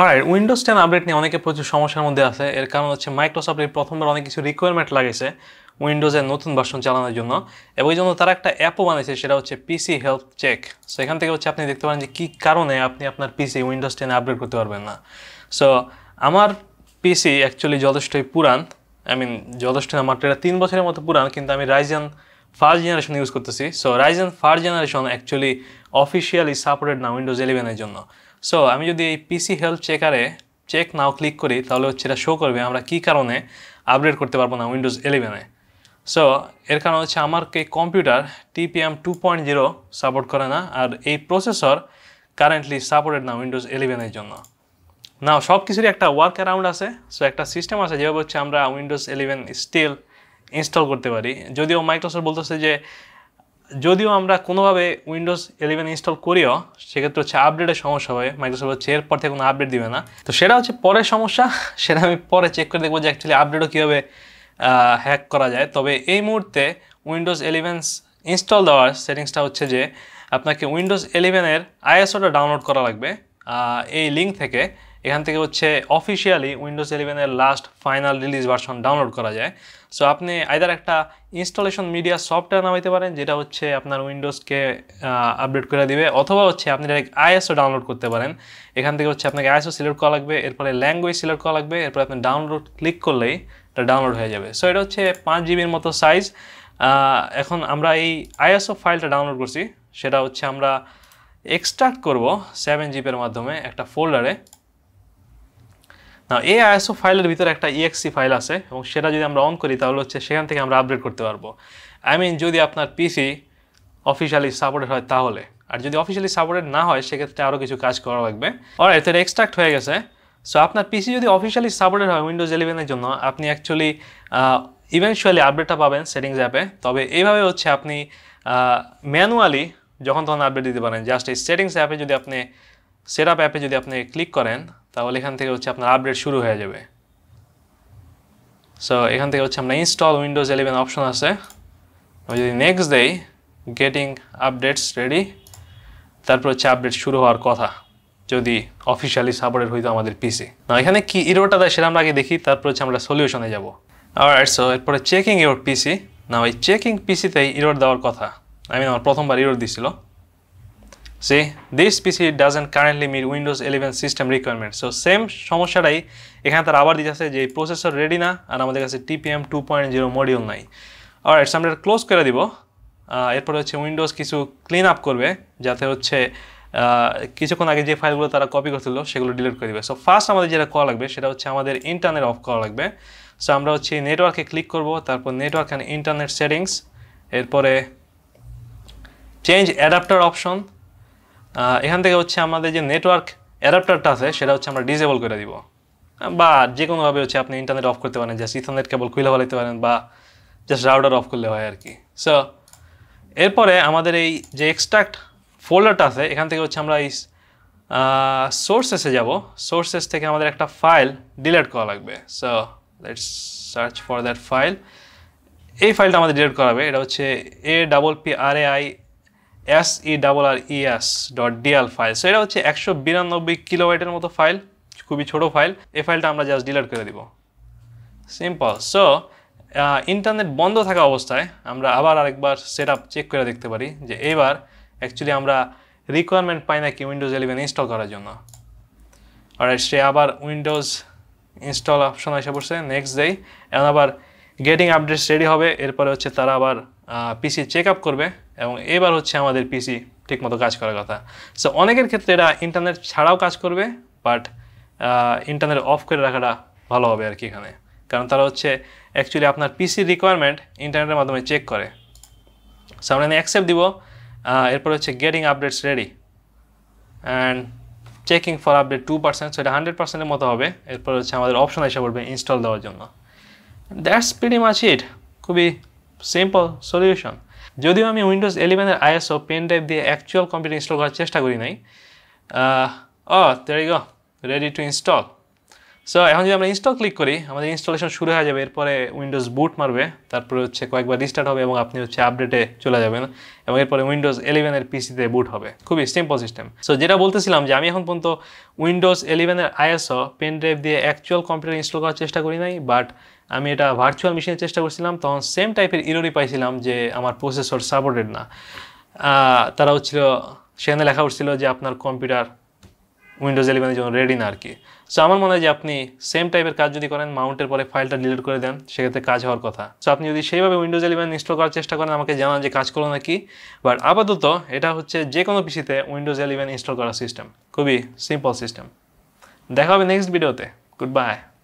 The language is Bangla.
আর উইন্ডোজ টেন আপডেট নিয়ে অনেকে প্রচুর সমস্যার মধ্যে আছে এর কারণ হচ্ছে মাইক্রোসফটের প্রথমবার অনেক কিছু রিকোয়ারমেন্ট লাগেছে উইন্ডোজের নতুন বাসন চালানোর জন্য এবং এই জন্য তারা একটা অ্যাপও বানিয়েছে সেটা হচ্ছে পিসি হেলথ চেক সো এখান থেকে হচ্ছে আপনি দেখতে পারেন যে কী কারণে আপনি আপনার পিসি উইন্ডোজ টেনে আপডেট করতে পারবেন না সো আমার পিসি অ্যাকচুয়ালি যথেষ্টই পুরান আই মিন যথেষ্ট না মাত্র এটা তিন বছরের মতো পুরান কিন্তু আমি রাইজেন ফার্স্ট জেনারেশন ইউজ করতেছি so Ryzen first generation actually officially supported না উইন্ডোজ ইলেভেনের জন্য সো আমি যদি এই পিসি হেলথ চেকারে চেক নাও ক্লিক করি তাহলে হচ্ছে এটা শো করবে আমরা কি কারণে আপডেট করতে পারবো না উইন্ডোজ ইলেভেনে সো এর কারণ হচ্ছে আমার computer TPM two point zero support করে না আর এই প্রসেসর কারেন্টলি সাপোর্টেড না উইন্ডোজ ইলেভেনের জন্য না সব কিছুরই একটা ওয়ার্ক অ্যারাউন্ড আছে সো একটা সিস্টেম আছে যেভাবে হচ্ছে আমরা উইন্ডোজ ইলেভেন স্টিল ইনস্টল করতে পারি যদিও মাইক্রোসফট বলতেছে যে যদিও আমরা কোনোভাবে উইন্ডোজ ইলেভেন ইনস্টল করিও সেক্ষেত্রে হচ্ছে আপডেটের সমস্যা হবে মাইক্রোসফট চেয়ের পর থেকে কোনো আপডেট দিবে না তো সেটা হচ্ছে পরের সমস্যা সেটা আমি পরে চেক করে দেখবো যে অ্যাকচুয়ালি আপডেটও কীভাবে হ্যাক করা যায় তবে এই মুহূর্তে উইন্ডোজ ইলেভেন ইনস্টল দেওয়ার সেটিংসটা হচ্ছে যে আপনাকে উইন্ডোজ ইলেভেনের আইএসওটা ডাউনলোড করা লাগবে এই লিঙ্ক থেকে এখান থেকে হচ্ছে অফিসিয়ালি উইন্ডোজ ইলেভেনের last final release version download করা যায় সো আপনি আইদার একটা ইনস্টলেশন মিডিয়া সফটওয়্যার নামাইতে পারেন যেটা হচ্ছে আপনার উইন্ডোজকে আপডেট করে দিবে অথবা হচ্ছে আপনি ডাইরেক্ট আইএসও ডাউনলোড করতে পারেন এখান থেকে হচ্ছে আপনাকে আইএসও সিলেক্ট করা লাগবে এরপরে ল্যাঙ্গুয়েজ সিলেক্ট করা লাগবে এরপরে আপনি ডাউনলোড ক্লিক করলেই এটা ডাউনলোড হয়ে যাবে সো এটা হচ্ছে পাঁচ জিবির মতো সাইজ এখন আমরা এই আইএসও ফাইলটা ডাউনলোড করছি সেটা হচ্ছে আমরা এক্সট্রাক্ট করব সেভেন জিপের মাধ্যমে একটা ফোল্ডারে না এই আইএসও ফাইলের ভিতরে একটা ইএক্সি e ফাইল e আছে এবং সেটা যদি আমরা অন করি তাহলে হচ্ছে সেখান থেকে আমরা আপডেট করতে পারবো আই মিন যদি আপনার পিসি অফিসিয়ালি সাপোর্টেড হয় তাহলে আর যদি অফিসিয়ালি সাপোর্টেড না হয় সেক্ষেত্রে আরও কিছু কাজ করা লাগবে আর এটা এক্সট্রাক্ট হয়ে গেছে সো আপনার পিসি যদি অফিসিয়ালি সাপোর্টেড হয় উইন্ডোজ ইলেভেনের জন্য আপনি অ্যাকচুয়ালি ইভেনচুয়ালি আপডেটটা পাবেন সেটিংস অ্যাপে তবে এইভাবে হচ্ছে আপনি ম্যানুয়ালি যখন তখন আপডেট দিতে পারেন জাস্ট এই সেটিংস অ্যাপে যদি আপনি সেট আপ অ্যাপে যদি আপনি ক্লিক করেন তাহলে এখান থেকে হচ্ছে আপনার আপডেট শুরু হয়ে যাবে সো এখান থেকে হচ্ছে আমরা ইনস্টল উইন্ডোজ ইলেভেন অপশন আছে আমি যদি নেক্সট দেই গেটিং আপডেটস রেডি তারপর হচ্ছে আপডেট শুরু হওয়ার কথা যদি অফিসিয়ালি সাপোর্টেড হইতো আমাদের পিসি না এখানে কি ইরোটা দেয় সেটা আমরা আগে দেখি তারপর হচ্ছে আমরা সলিউশনে যাবো আর সো এরপরে চেকিং ইউর পিসি না ওই চেকিং পিসিতেই ইরোট দেওয়ার কথা আমি আমার প্রথমবার ইরোট দিছিল See, this PC doesn't currently meet Windows 11 system requirements. So same সমস্যাটাই এখানে তার আবার দিতে আছে যে প্রসেসর রেডি না আর আমাদের কাছে TPM two point zero module নাই আর এটা আমরা ক্লোজ করে দিব এরপরে হচ্ছে উইন্ডোজ কিছু ক্লিন আপ করবে যাতে হচ্ছে কিছুক্ষণ আগে যে ফাইলগুলো তারা কপি করছিল সেগুলো ডিলিট করে দেবে সো ফার্স্ট আমাদের যেটা করা লাগবে সেটা হচ্ছে আমাদের ইন্টারনেট অফ করা লাগবে সো আমরা হচ্ছে নেটওয়ার্কে ক্লিক করব তারপর নেটওয়ার্ক অ্যান্ড ইন্টারনেট সেটিংস এরপরে চেঞ্জ অ্যাডাপ্টার অপশন এখান থেকে হচ্ছে আমাদের যে নেটওয়ার্ক অ্যাডাপ্টারটা আছে সেটা হচ্ছে আমরা ডিসেবল করে দিব বা যে কোনোভাবে হচ্ছে আপনি ইন্টারনেট অফ করতে পারেন জাস্ট ইথারনেট কেবল খুলে ফেলাইতে পারেন বা জাস্ট রাউডার অফ করলে হয় আর কি সো এরপরে আমাদের এই যে এক্সট্রাক্ট ফোল্ডারটা আছে এখান থেকে হচ্ছে আমরা এই সোর্সেসে যাব সোর্সেস থেকে আমাদের একটা ফাইল ডিলেট করা লাগবে so let's search for that file এই ফাইলটা আমাদের ডিলেট করাবে এটা হচ্ছে A double P R A I S E double R ES dot DL file so এটা হচ্ছে একশো বিরানব্বই কিলোওয়াইটের মতো ফাইল খুবই ছোটো ফাইল এই ফাইলটা আমরা জাস্ট ডিলিট করে দিব সিম্পল সো ইন্টারনেট বন্ধ থাকা অবস্থায় আমরা আবার আরেকবার সেট চেক করে দেখতে পারি যে এইবার অ্যাকচুয়ালি আমরা রিকোয়ারমেন্ট পাই নাকি উইন্ডোজ ইলেভেন ইনস্টল করার জন্য আর সে আবার উইন্ডোজ ইনস্টল অপশন এসে পড়ছে নেক্সট ডেই এখন আবার গেটিং আপডেটস রেডি হবে এরপরে হচ্ছে তারা আবার পিসি চেক আপ করবে এবং এবার হচ্ছে আমাদের পিসি ঠিকমতো কাজ করার কথা সো অনেকের ক্ষেত্রে এটা ইন্টারনেট ছাড়াও কাজ করবে বাট ইন্টারনেট অফ করে রাখাটা ভালো হবে আর কি এখানে কারণ তারা হচ্ছে অ্যাকচুয়ালি আপনার পিসি রিকোয়ারমেন্ট ইন্টারনেটের মাধ্যমে চেক করে সো আমরা এখানে অ্যাকসেপ্ট দিব এরপর হচ্ছে getting updates ready and checking for update two percent সেটা হান্ড্রেড পার্সেন্টের মতো হবে এরপর হচ্ছে আমাদের অপশন এসে পড়বে ইনস্টল দেওয়ার জন্য দ্যাটস প্রিটি মাছ ইট খুবই সিম্পল সলিউশন যদিও আমি উইন্ডোজ ইলেভেনের আইএসও পেন ড্রাইভ দিয়ে অ্যাকচুয়াল কম্পিউটার ইনস্টল করার চেষ্টা করি নাই ও গ রেডি টু ইনস্টল সো এখন যদি আমরা ইনস্টল ক্লিক করি আমাদের ইনস্টলেশন শুরু হয়ে যাবে এরপরে উইন্ডোজ বুট মারবে তারপরে হচ্ছে কয়েকবার রিস্টার্ট হবে এবং আপনি হচ্ছে আপডেটে চলে যাবেন এবং এরপরে উইন্ডোজ ইলেভেনের পিসিতে বুট হবে খুবই সিম্পল সিস্টেম সো যেটা বলতেছিলাম যে আমি এখন পর্যন্ত উইন্ডোজ ইলেভেনের আইএসও পেন ড্রাইভ দিয়ে অ্যাকচুয়াল কম্পিউটার ইনস্টল করার চেষ্টা করি নাই বাট আমি এটা ভার্চুয়াল মেশিনে চেষ্টা করছিলাম তখন সেম টাইপের ইরোরি পাইছিলাম যে আমার প্রসেসর সাপোর্টেড না তারা হচ্ছিল সেখানে লেখা উঠছিল যে আপনার কম্পিউটার উইন্ডোজ ইলেভেনের জন্য রেডি না আর কি সো আমার মনে হয় যে আপনি সেম টাইপের কাজ যদি করেন মাউন্টের পরে ফাইলটা ডিলিট করে দেন সেক্ষেত্রে কাজ হওয়ার কথা সো আপনি যদি সেইভাবে উইন্ডোজ ইলেভেন ইনস্টল করার চেষ্টা করেন আমাকে জানান যে কাজ করলো নাকি বাট আপাতত এটা হচ্ছে যে কোনো পিসিতে উইন্ডোজ ইলেভেন ইনস্টল করার সিস্টেম খুবই সিম্পল সিস্টেম দেখা হবে নেক্সট ভিডিওতে গুড বাই